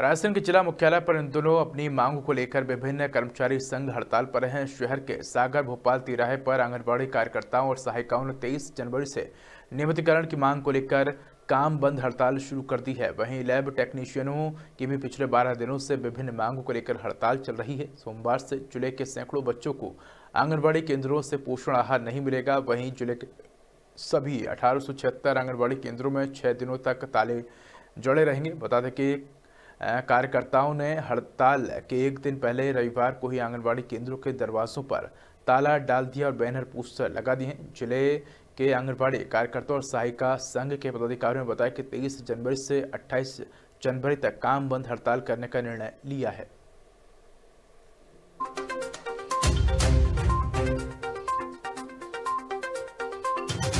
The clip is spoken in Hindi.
राजस्थान के जिला मुख्यालय पर इन दोनों अपनी मांगों को लेकर विभिन्न कर्मचारी संघ हड़ताल पर हैं शहर के सागर भोपाल तिराहे पर आंगनबाड़ी कार्यकर्ताओं और सहायिकाओं ने 23 जनवरी से नियमितकरण की मांग को लेकर काम बंद हड़ताल शुरू कर दी है वहीं लैब टेक्नीशियनों की भी पिछले 12 दिनों से विभिन्न मांगों को लेकर हड़ताल चल रही है सोमवार से जिले के सैकड़ों बच्चों को आंगनबाड़ी केंद्रों से पोषण आहार नहीं मिलेगा वहीं जिले के सभी अठारह आंगनबाड़ी केंद्रों में छः दिनों तक ताले जड़े रहेंगे बता दें कि कार्यकर्ताओं ने हड़ताल के एक दिन पहले रविवार को ही आंगनबाड़ी केंद्रों के दरवाजों पर ताला डाल दिया और बैनर पोस्टर लगा दिए जिले के आंगनबाड़ी कार्यकर्ताओं और सहायिका संघ के पदाधिकारियों ने बताया कि 23 जनवरी से 28 जनवरी तक काम बंद हड़ताल करने का निर्णय लिया है